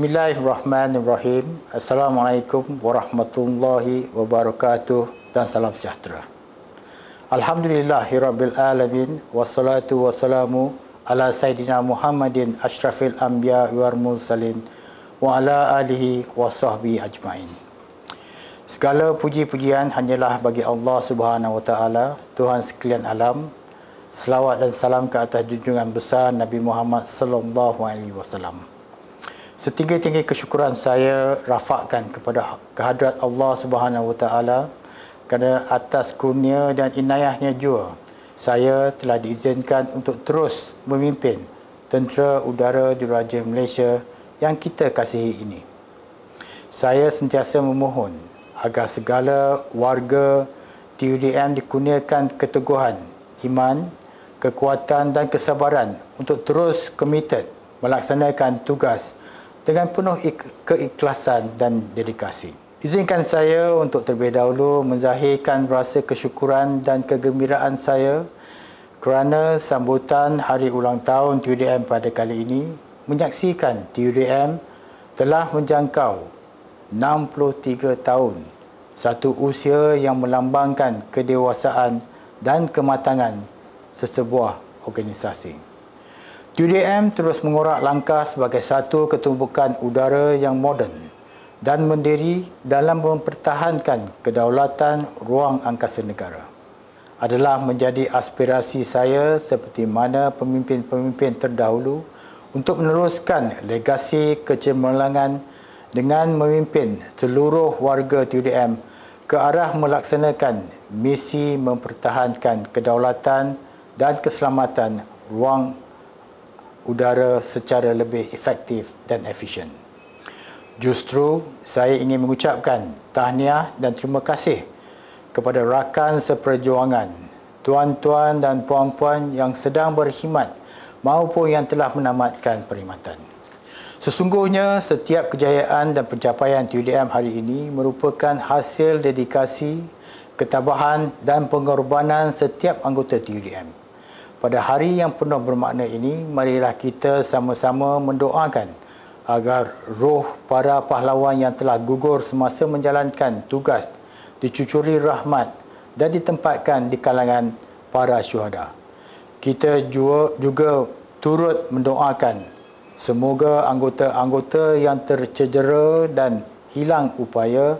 Bismillahirrahmanirrahim. Assalamualaikum warahmatullahi wabarakatuh dan salam sejahtera. Alhamdulillahirabbil alamin wassalatu wassalamu ala sayidina Muhammadin asyrafil anbiya wal mursalin wa ala alihi washabbi ajmain. Segala puji-pujian hanyalah bagi Allah Subhanahu wa taala, Tuhan sekalian alam. Selawat dan salam ke atas junjungan besar Nabi Muhammad sallallahu alaihi wasallam. Setinggi-tinggi kesyukuran saya rafakkan kepada kehadrat Allah Subhanahu Wa Taala kerana atas kurnia dan inayahnya jua saya telah diizinkan untuk terus memimpin tentera udara diraja Malaysia yang kita kasihi ini. Saya sentiasa memohon agar segala warga TUDM dikurniakan keteguhan, iman, kekuatan dan kesabaran untuk terus komited melaksanakan tugas dengan penuh keikhlasan dan dedikasi. Izinkan saya untuk terlebih dahulu menzahirkan rasa kesyukuran dan kegembiraan saya kerana sambutan hari ulang tahun TUDM pada kali ini menyaksikan TUDM telah menjangkau 63 tahun, satu usia yang melambangkan kedewasaan dan kematangan sesebuah organisasi. UDM terus mengorak langkah sebagai satu ketumpukan udara yang moden dan mendiri dalam mempertahankan kedaulatan ruang angkasa negara adalah menjadi aspirasi saya seperti mana pemimpin-pemimpin terdahulu untuk meneruskan legasi kecemerlangan dengan memimpin seluruh warga UDM ke arah melaksanakan misi mempertahankan kedaulatan dan keselamatan ruang udara secara lebih efektif dan efisien. Justru saya ingin mengucapkan tahniah dan terima kasih kepada rakan seperjuangan, tuan-tuan dan puan-puan yang sedang berkhidmat maupun yang telah menamatkan perkhidmatan. Sesungguhnya setiap kejayaan dan pencapaian TUDM hari ini merupakan hasil dedikasi, ketabahan dan pengorbanan setiap anggota TUDM pada hari yang penuh bermakna ini marilah kita sama-sama mendoakan agar roh para pahlawan yang telah gugur semasa menjalankan tugas dicucuri rahmat dan ditempatkan di kalangan para syuhada. Kita juga, juga turut mendoakan semoga anggota-anggota yang tercedera dan hilang upaya,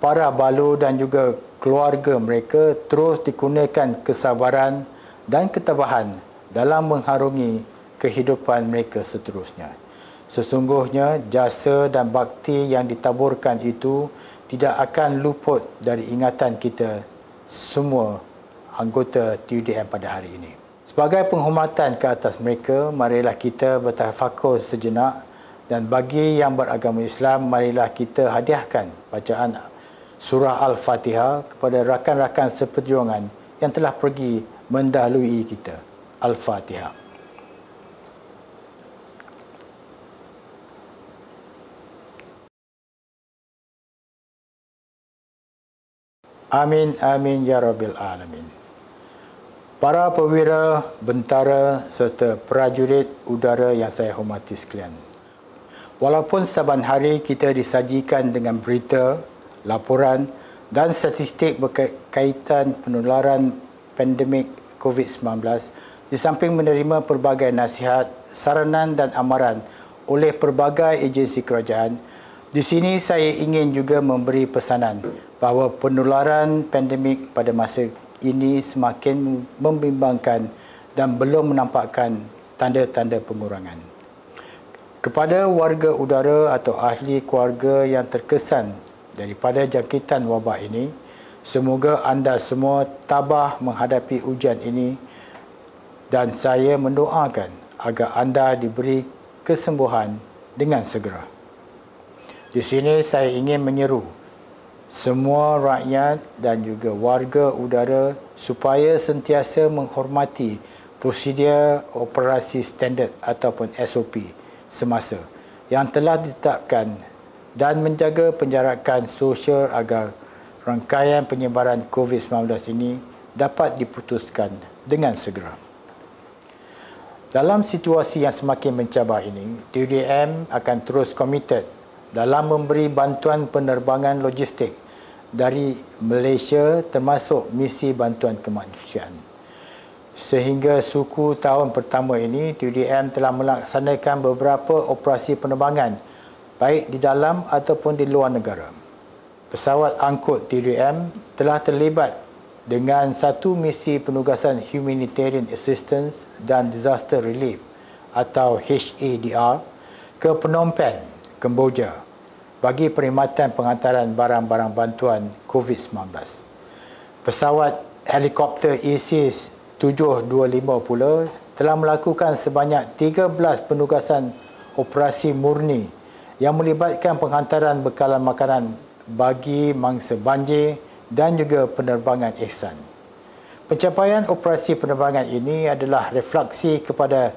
para balu dan juga keluarga mereka terus dikurniakan kesabaran dan ketabahan dalam mengharungi kehidupan mereka seterusnya. Sesungguhnya jasa dan bakti yang ditaburkan itu tidak akan luput dari ingatan kita semua anggota TUDM pada hari ini. Sebagai penghormatan ke atas mereka, marilah kita bertafakur sejenak dan bagi yang beragama Islam, marilah kita hadiahkan bacaan surah Al-Fatihah kepada rakan-rakan seperjuangan yang telah pergi mendahului kita. Al-Fatihah. Amin, amin, ya Rabbil Alamin. Para perwira, bentara serta prajurit udara yang saya hormati sekalian. Walaupun saban hari kita disajikan dengan berita, laporan dan statistik berkaitan penularan pandemik COVID-19 di samping menerima pelbagai nasihat, saranan dan amaran oleh pelbagai agensi kerajaan, di sini saya ingin juga memberi pesanan bahawa penularan pandemik pada masa ini semakin membimbangkan dan belum menampakkan tanda-tanda pengurangan. Kepada warga udara atau ahli keluarga yang terkesan daripada jangkitan wabak ini, Semoga anda semua tabah menghadapi ujian ini dan saya mendoakan agar anda diberi kesembuhan dengan segera. Di sini saya ingin menyeru semua rakyat dan juga warga udara supaya sentiasa menghormati prosedur operasi standard ataupun SOP semasa yang telah ditetapkan dan menjaga penjarakan sosial agar rangkaian penyebaran COVID-19 ini dapat diputuskan dengan segera. Dalam situasi yang semakin mencabar ini, TDM akan terus komited dalam memberi bantuan penerbangan logistik dari Malaysia termasuk misi bantuan kemanusiaan. Sehingga suku tahun pertama ini, TDM telah melaksanakan beberapa operasi penerbangan baik di dalam ataupun di luar negara pesawat angkut TDM telah terlibat dengan satu misi penugasan Humanitarian Assistance dan Disaster Relief atau HADR ke Phnom Penh, Kemboja bagi perkhidmatan pengantaran barang-barang bantuan COVID-19. Pesawat helikopter ISIS 725 pula telah melakukan sebanyak 13 penugasan operasi murni yang melibatkan penghantaran bekalan makanan bagi mangsa banjir dan juga penerbangan ihsan. Pencapaian operasi penerbangan ini adalah refleksi kepada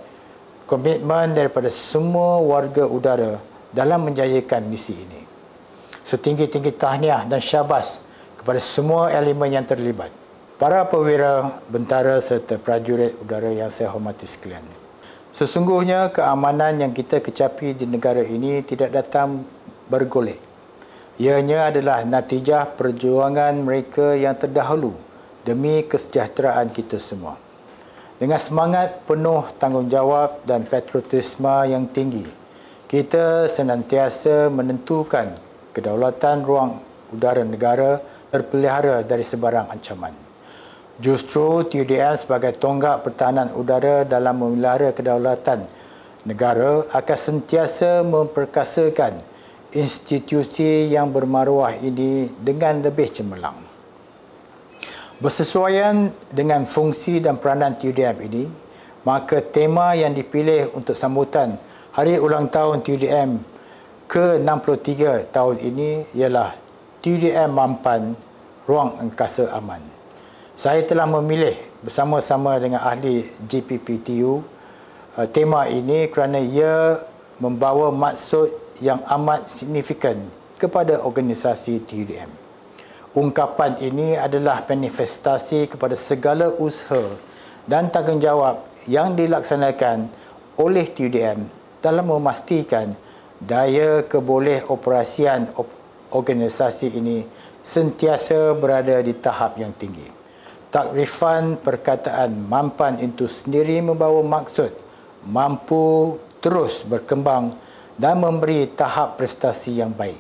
komitmen daripada semua warga udara dalam menjayakan misi ini. Setinggi-tinggi tahniah dan syabas kepada semua elemen yang terlibat. Para perwira, bentara serta prajurit udara yang saya hormati sekalian. Sesungguhnya keamanan yang kita kecapi di negara ini tidak datang bergolek. Ianya adalah natijah perjuangan mereka yang terdahulu demi kesejahteraan kita semua. Dengan semangat penuh tanggungjawab dan patriotisme yang tinggi, kita senantiasa menentukan kedaulatan ruang udara negara terpelihara dari sebarang ancaman. Justru TUDM sebagai tonggak pertahanan udara dalam memelihara kedaulatan negara akan sentiasa memperkasakan institusi yang bermaruah ini dengan lebih cemerlang. Bersesuaian dengan fungsi dan peranan TUDM ini, maka tema yang dipilih untuk sambutan hari ulang tahun TUDM ke-63 tahun ini ialah TUDM Mampan Ruang Angkasa Aman. Saya telah memilih bersama-sama dengan ahli GPPTU eh, tema ini kerana ia membawa maksud yang amat signifikan kepada organisasi TDM. Ungkapan ini adalah manifestasi kepada segala usaha dan tanggungjawab yang dilaksanakan oleh TDM dalam memastikan daya keboleh operasian organisasi ini sentiasa berada di tahap yang tinggi. Takrifan perkataan mampan itu sendiri membawa maksud mampu terus berkembang dan memberi tahap prestasi yang baik.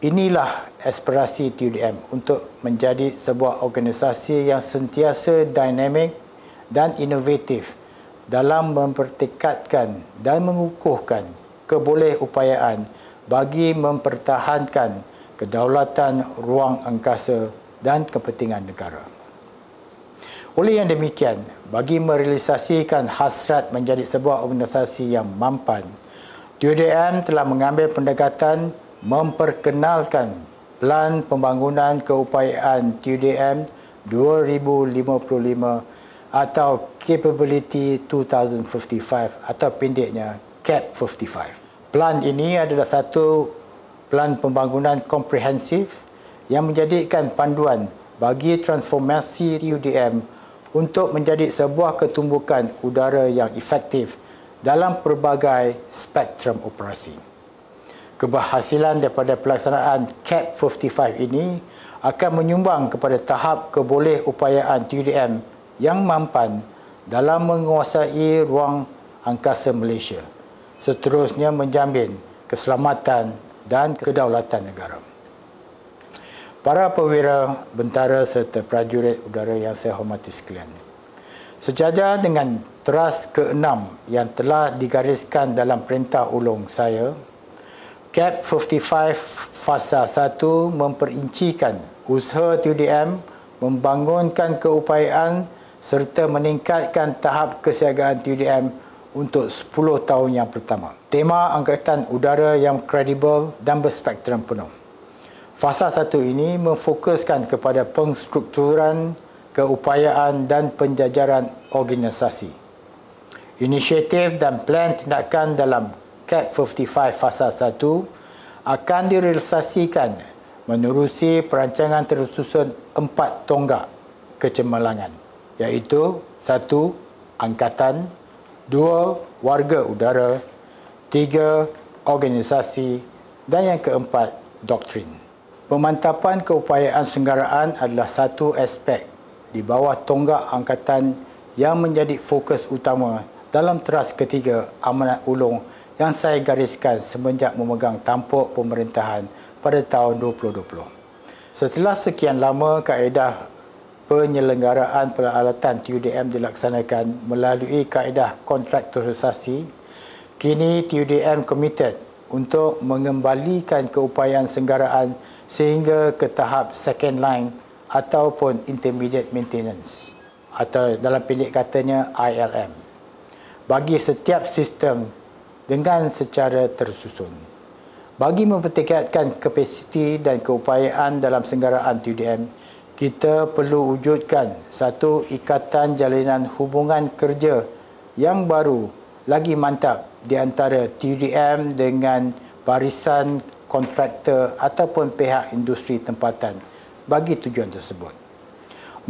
Inilah aspirasi TUDM untuk menjadi sebuah organisasi yang sentiasa dinamik dan inovatif dalam mempertekatkan dan mengukuhkan keboleh upayaan bagi mempertahankan kedaulatan ruang angkasa dan kepentingan negara. Oleh yang demikian, bagi merealisasikan hasrat menjadi sebuah organisasi yang mampan, UDM telah mengambil pendekatan memperkenalkan Pelan Pembangunan Keupayaan UDM 2055 atau Capability 2055 atau pendeknya CAP55. Pelan ini adalah satu pelan pembangunan komprehensif yang menjadikan panduan bagi transformasi UDM untuk menjadi sebuah ketumbukan udara yang efektif dalam pelbagai spektrum operasi. Keberhasilan daripada pelaksanaan CAP 55 ini akan menyumbang kepada tahap keboleh upayaan TDM yang mampan dalam menguasai ruang angkasa Malaysia seterusnya menjamin keselamatan dan kedaulatan negara. Para perwira bentara serta prajurit udara yang saya hormati sekalian. Sejajar dengan teras keenam yang telah digariskan dalam perintah ulung saya, Cap 55 Fasa 1 memperincikan usaha TUDM membangunkan keupayaan serta meningkatkan tahap kesiagaan TUDM untuk 10 tahun yang pertama. Tema Angkatan Udara yang kredibel dan berspektrum penuh. Fasa 1 ini memfokuskan kepada pengstrukturan keupayaan dan penjajaran organisasi. Inisiatif dan plan tindakan dalam CAP 55 Fasa 1 akan direalisasikan menerusi perancangan tersusun empat tonggak kecemerlangan iaitu satu angkatan, dua warga udara, tiga organisasi dan yang keempat doktrin. Pemantapan keupayaan senggaraan adalah satu aspek di bawah tonggak angkatan yang menjadi fokus utama dalam teras ketiga amanat ulung yang saya gariskan semenjak memegang tampuk pemerintahan pada tahun 2020. Setelah sekian lama kaedah penyelenggaraan peralatan TUDM dilaksanakan melalui kaedah kontraktorisasi, kini TUDM komited untuk mengembalikan keupayaan senggaraan sehingga ke tahap second line ataupun intermediate maintenance atau dalam pendek katanya ILM bagi setiap sistem dengan secara tersusun bagi mempertingkatkan kapasiti dan keupayaan dalam senggaraan TDM kita perlu wujudkan satu ikatan jalinan hubungan kerja yang baru lagi mantap di antara TDM dengan barisan kontraktor ataupun pihak industri tempatan bagi tujuan tersebut.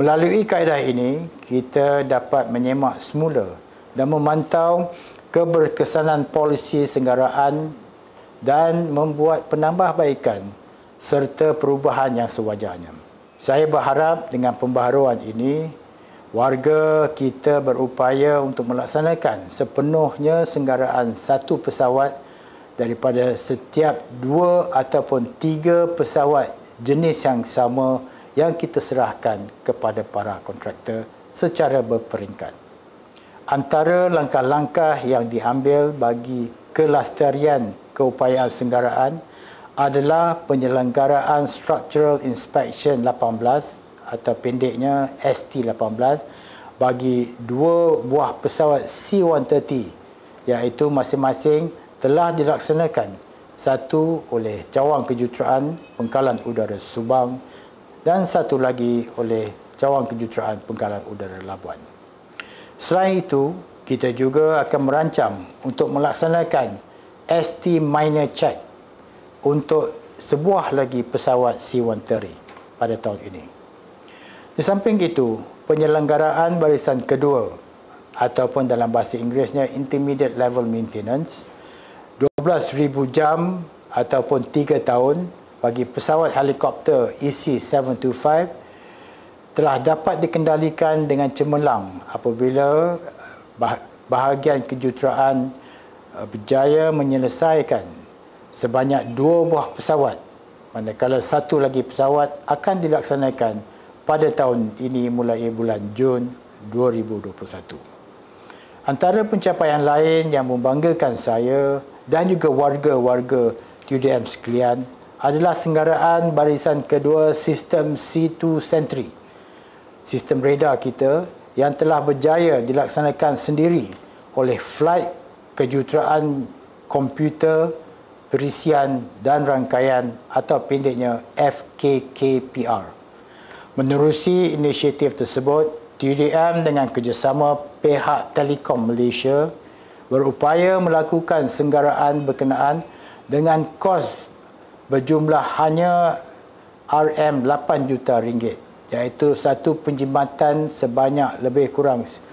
Melalui kaedah ini, kita dapat menyemak semula dan memantau keberkesanan polisi senggaraan dan membuat penambahbaikan serta perubahan yang sewajarnya. Saya berharap dengan pembaharuan ini, warga kita berupaya untuk melaksanakan sepenuhnya senggaraan satu pesawat daripada setiap dua ataupun tiga pesawat jenis yang sama yang kita serahkan kepada para kontraktor secara berperingkat. Antara langkah-langkah yang diambil bagi kelastarian keupayaan senggaraan adalah penyelenggaraan Structural Inspection 18 atau pendeknya ST18 bagi dua buah pesawat C130 iaitu masing-masing telah dilaksanakan satu oleh cawang kejuruteraan pengkalan udara Subang dan satu lagi oleh cawang kejuruteraan pengkalan udara Labuan. Selain itu, kita juga akan merancang untuk melaksanakan ST Minor Check untuk sebuah lagi pesawat C-130 pada tahun ini. Di samping itu, penyelenggaraan barisan kedua ataupun dalam bahasa Inggerisnya Intermediate Level Maintenance 12,000 jam ataupun 3 tahun bagi pesawat helikopter EC-725 telah dapat dikendalikan dengan cemerlang apabila eh, bahagian kejuruteraan eh, berjaya menyelesaikan sebanyak dua buah pesawat manakala satu lagi pesawat akan dilaksanakan pada tahun ini mulai bulan Jun 2021. Antara pencapaian lain yang membanggakan saya dan juga warga-warga QDM sekalian adalah senggaraan barisan kedua sistem C2 Sentry. Sistem radar kita yang telah berjaya dilaksanakan sendiri oleh flight kejuruteraan komputer perisian dan rangkaian atau pendeknya FKKPR. Menerusi inisiatif tersebut, TDM dengan kerjasama pihak Telekom Malaysia berupaya melakukan senggaraan berkenaan dengan kos berjumlah hanya RM8 juta ringgit iaitu satu penjimatan sebanyak lebih kurang 19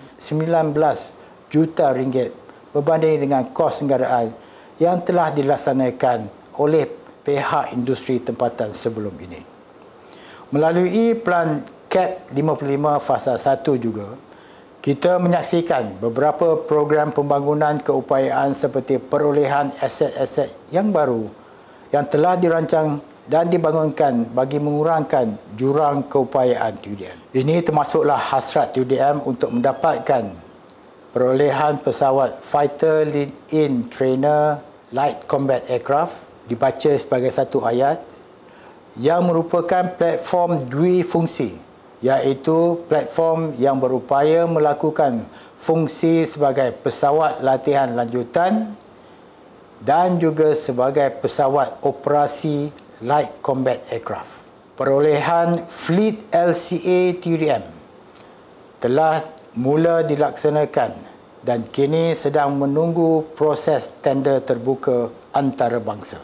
juta ringgit berbanding dengan kos senggaraan yang telah dilaksanakan oleh pihak industri tempatan sebelum ini. Melalui plan CAP 55 fasa 1 juga, kita menyaksikan beberapa program pembangunan keupayaan seperti perolehan aset-aset yang baru yang telah dirancang dan dibangunkan bagi mengurangkan jurang keupayaan TUDM. Ini termasuklah hasrat TUDM untuk mendapatkan perolehan pesawat Fighter Lead-In Trainer Light Combat Aircraft dibaca sebagai satu ayat yang merupakan platform dui fungsi iaitu platform yang berupaya melakukan fungsi sebagai pesawat latihan lanjutan dan juga sebagai pesawat operasi light combat aircraft. Perolehan Fleet LCA TDM telah mula dilaksanakan dan kini sedang menunggu proses tender terbuka antarabangsa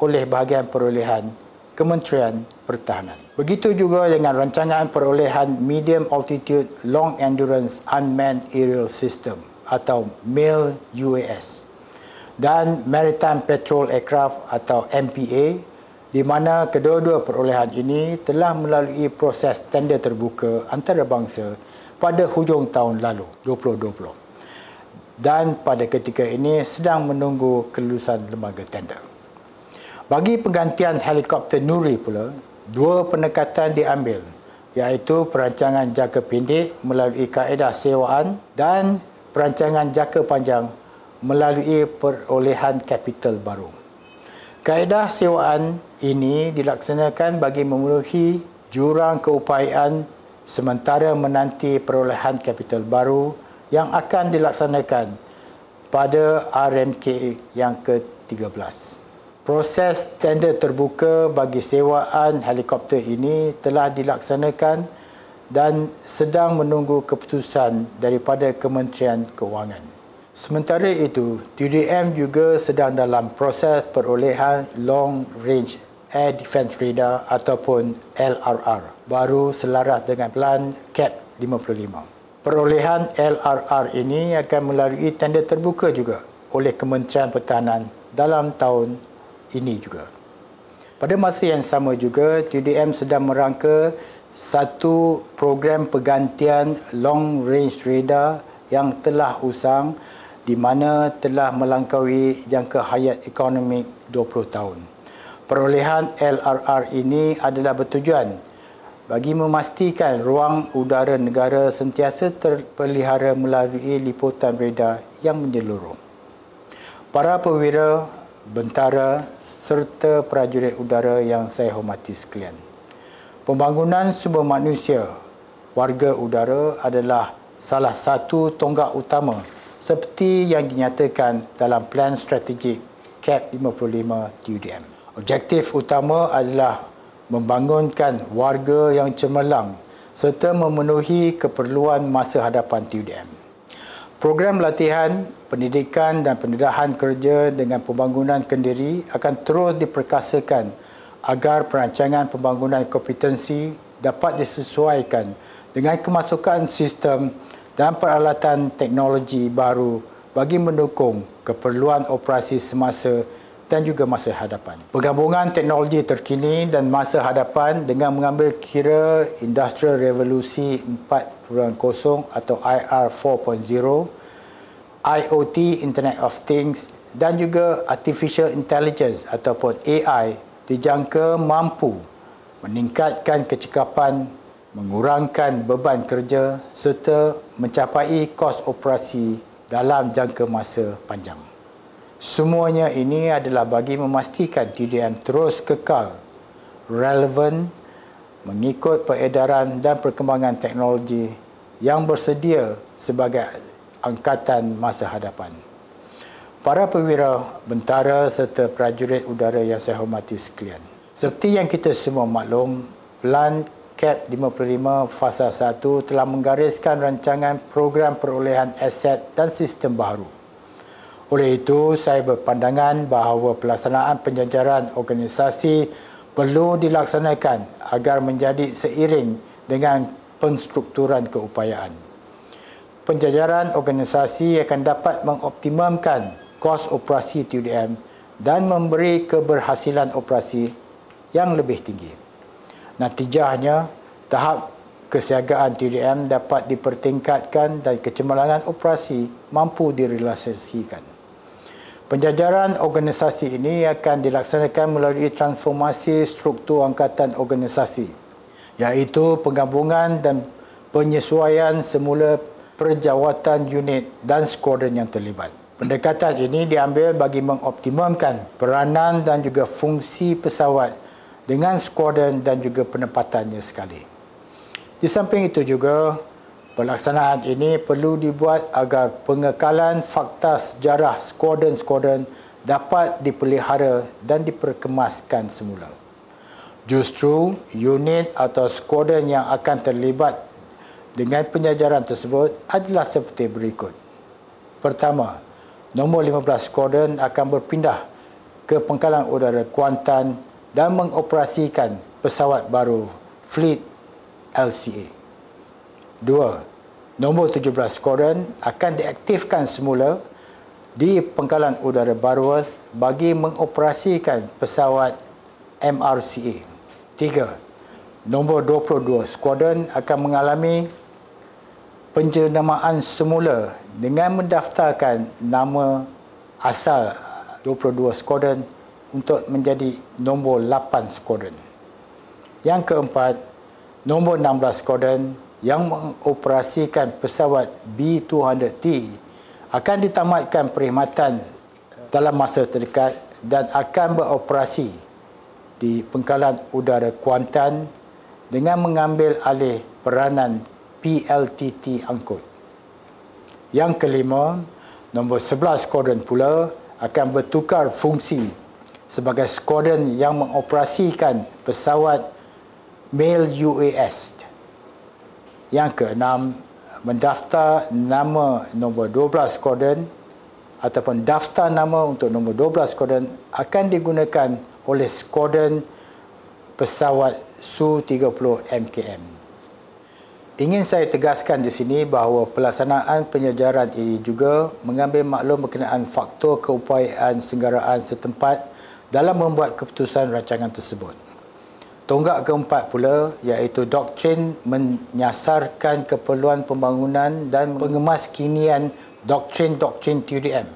oleh bahagian perolehan Kementerian Pertahanan. Begitu juga dengan rancangan perolehan Medium Altitude Long Endurance Unmanned Aerial System atau MIL e UAS dan Maritime Patrol Aircraft atau MPA di mana kedua-dua perolehan ini telah melalui proses tender terbuka antarabangsa pada hujung tahun lalu 2020 dan pada ketika ini sedang menunggu kelulusan lembaga tender. Bagi penggantian helikopter Nuri pula, dua pendekatan diambil iaitu perancangan jangka pendek melalui kaedah sewaan dan perancangan jangka panjang melalui perolehan kapital baru. Kaedah sewaan ini dilaksanakan bagi memenuhi jurang keupayaan sementara menanti perolehan kapital baru yang akan dilaksanakan pada RMK yang ke-13 proses tender terbuka bagi sewaan helikopter ini telah dilaksanakan dan sedang menunggu keputusan daripada Kementerian Kewangan. Sementara itu, TDM juga sedang dalam proses perolehan Long Range Air Defence Radar ataupun LRR baru selaras dengan pelan CAP 55. Perolehan LRR ini akan melalui tender terbuka juga oleh Kementerian Pertahanan dalam tahun 2021 ini juga. Pada masa yang sama juga, TDM sedang merangka satu program pergantian long range radar yang telah usang di mana telah melangkaui jangka hayat ekonomi 20 tahun. Perolehan LRR ini adalah bertujuan bagi memastikan ruang udara negara sentiasa terpelihara melalui liputan radar yang menyeluruh. Para perwira bentara serta prajurit udara yang saya hormati sekalian. Pembangunan sumber manusia warga udara adalah salah satu tonggak utama seperti yang dinyatakan dalam plan strategik CAP 55 TUDM. Objektif utama adalah membangunkan warga yang cemerlang serta memenuhi keperluan masa hadapan TUDM. Program latihan, pendidikan dan pendedahan kerja dengan pembangunan kendiri akan terus diperkasakan agar perancangan pembangunan kompetensi dapat disesuaikan dengan kemasukan sistem dan peralatan teknologi baru bagi mendukung keperluan operasi semasa dan juga masa hadapan. Penggabungan teknologi terkini dan masa hadapan dengan mengambil kira Industrial Revolusi 4.0 atau IR 4.0, IoT Internet of Things dan juga Artificial Intelligence ataupun AI dijangka mampu meningkatkan kecekapan, mengurangkan beban kerja serta mencapai kos operasi dalam jangka masa panjang. Semuanya ini adalah bagi memastikan TDM terus kekal, relevan, mengikut peredaran dan perkembangan teknologi yang bersedia sebagai angkatan masa hadapan. Para perwira, bentara serta prajurit udara yang saya hormati sekalian. Seperti yang kita semua maklum, Plan CAP 55 Fasa 1 telah menggariskan rancangan program perolehan aset dan sistem baru. Oleh itu, saya berpandangan bahawa pelaksanaan penjajaran organisasi perlu dilaksanakan agar menjadi seiring dengan penstrukturan keupayaan. Penjajaran organisasi akan dapat mengoptimumkan kos operasi TUDM dan memberi keberhasilan operasi yang lebih tinggi. Natijahnya, tahap kesiagaan TDM dapat dipertingkatkan dan kecemerlangan operasi mampu direlaksasikan. Penjajaran organisasi ini akan dilaksanakan melalui transformasi struktur angkatan organisasi iaitu penggabungan dan penyesuaian semula perjawatan unit dan skuadron yang terlibat. Pendekatan ini diambil bagi mengoptimumkan peranan dan juga fungsi pesawat dengan skuadron dan juga penempatannya sekali. Di samping itu juga, Pelaksanaan ini perlu dibuat agar pengekalan fakta sejarah skuadron-skuadron dapat dipelihara dan diperkemaskan semula. Justru, unit atau skuadron yang akan terlibat dengan penjajaran tersebut adalah seperti berikut. Pertama, nombor 15 skuadron akan berpindah ke Pengkalan udara Kuantan dan mengoperasikan pesawat baru Fleet LCA. Dua, nombor 17 Koran akan diaktifkan semula di pangkalan udara Barworth bagi mengoperasikan pesawat MRCA. Tiga, nombor 22 Squadron akan mengalami penjenamaan semula dengan mendaftarkan nama asal 22 Squadron untuk menjadi nombor 8 Squadron. Yang keempat, nombor 16 Squadron yang mengoperasikan pesawat B-200T akan ditamatkan perkhidmatan dalam masa terdekat dan akan beroperasi di pengkalan udara Kuantan dengan mengambil alih peranan PLTT angkut. Yang kelima, nombor 11 skuadron pula akan bertukar fungsi sebagai skuadron yang mengoperasikan pesawat Mail UAS. Yang keenam, mendaftar nama nombor 12 skuadron ataupun daftar nama untuk nombor 12 skuadron akan digunakan oleh skuadron pesawat Su-30 MKM. Ingin saya tegaskan di sini bahawa pelaksanaan penyejaran ini juga mengambil maklum berkenaan faktor keupayaan senggaraan setempat dalam membuat keputusan rancangan tersebut. Tonggak keempat pula iaitu doktrin menyasarkan keperluan pembangunan dan mengemas kinian doktrin-doktrin TUDM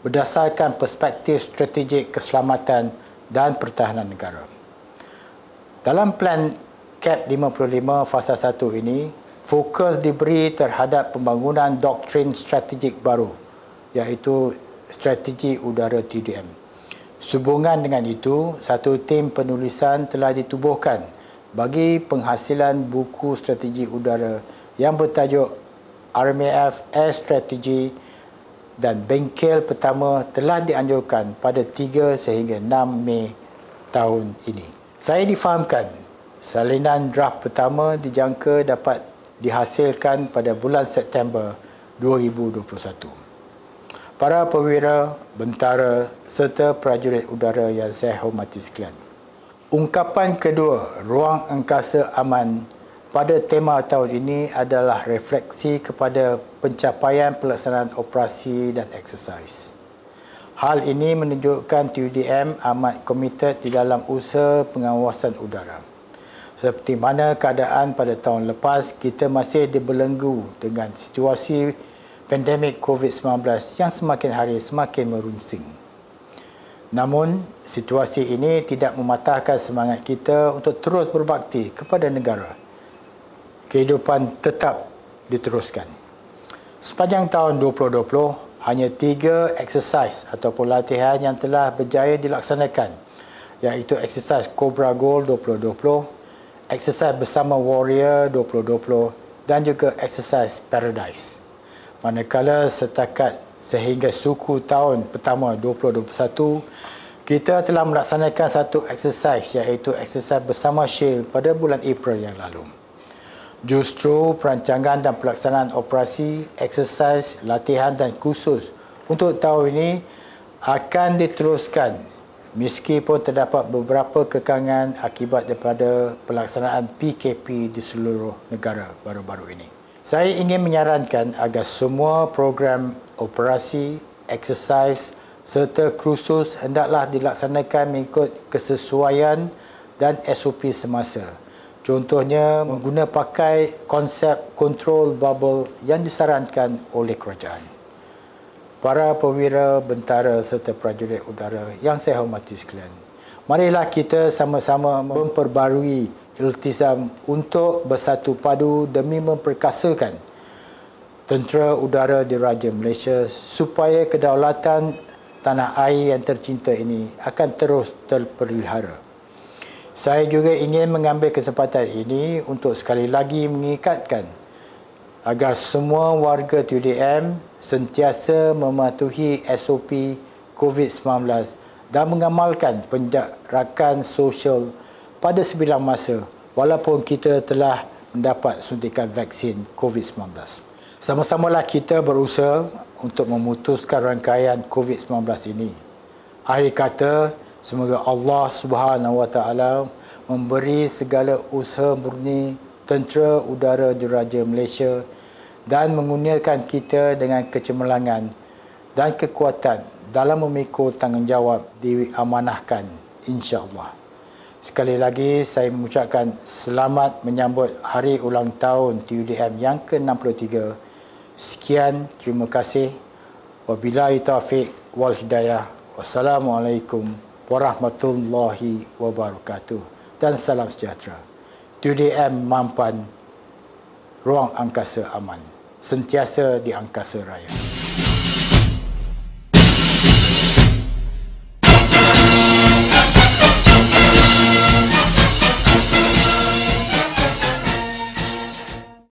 berdasarkan perspektif strategik keselamatan dan pertahanan negara. Dalam plan CAP e 55 fasa 1 ini, fokus diberi terhadap pembangunan doktrin strategik baru iaitu strategi udara TDM. Sehubungan dengan itu, satu tim penulisan telah ditubuhkan bagi penghasilan buku strategi udara yang bertajuk Army Air Air Strategy dan bengkel pertama telah dianjurkan pada 3 sehingga 6 Mei tahun ini. Saya difahamkan salinan draft pertama dijangka dapat dihasilkan pada bulan September 2021. Para perwira bentara serta prajurit udara yang saya hormati sekalian. Ungkapan kedua, ruang angkasa aman pada tema tahun ini adalah refleksi kepada pencapaian pelaksanaan operasi dan eksersis. Hal ini menunjukkan TUDM amat komited di dalam usaha pengawasan udara. Seperti mana keadaan pada tahun lepas, kita masih dibelenggu dengan situasi pandemik COVID-19 yang semakin hari semakin merunsing. Namun, situasi ini tidak mematahkan semangat kita untuk terus berbakti kepada negara. Kehidupan tetap diteruskan. Sepanjang tahun 2020, hanya tiga exercise ataupun latihan yang telah berjaya dilaksanakan iaitu exercise Cobra Gold 2020, exercise bersama Warrior 2020 dan juga exercise Paradise manakala setakat sehingga suku tahun pertama 2021 kita telah melaksanakan satu exercise iaitu exercise bersama Shell pada bulan April yang lalu. Justru perancangan dan pelaksanaan operasi, exercise, latihan dan khusus untuk tahun ini akan diteruskan meskipun terdapat beberapa kekangan akibat daripada pelaksanaan PKP di seluruh negara baru-baru ini. Saya ingin menyarankan agar semua program operasi, exercise serta kursus hendaklah dilaksanakan mengikut kesesuaian dan SOP semasa. Contohnya menggunakan pakai konsep control bubble yang disarankan oleh kerajaan. Para pewira bentara serta prajurit udara yang saya hormati sekalian. Marilah kita sama-sama memperbarui iltizam untuk bersatu padu demi memperkasakan tentera udara di Raja Malaysia supaya kedaulatan tanah air yang tercinta ini akan terus terperlihara. Saya juga ingin mengambil kesempatan ini untuk sekali lagi mengikatkan agar semua warga TUDM sentiasa mematuhi SOP COVID-19 dan mengamalkan penjarakan sosial pada sebilang masa walaupun kita telah mendapat suntikan vaksin COVID-19. Sama-samalah kita berusaha untuk memutuskan rangkaian COVID-19 ini. Akhir kata, semoga Allah Subhanahu Wa Taala memberi segala usaha murni tentera udara diraja Malaysia dan mengurniakan kita dengan kecemerlangan dan kekuatan dalam memikul tanggungjawab diamanahkan insya-Allah. Sekali lagi saya mengucapkan selamat menyambut hari ulang tahun TUDM yang ke-63. Sekian terima kasih. Wabillahi taufik wal hidayah. Wassalamualaikum warahmatullahi wabarakatuh dan salam sejahtera. TUDM mampan ruang angkasa aman sentiasa di angkasa raya.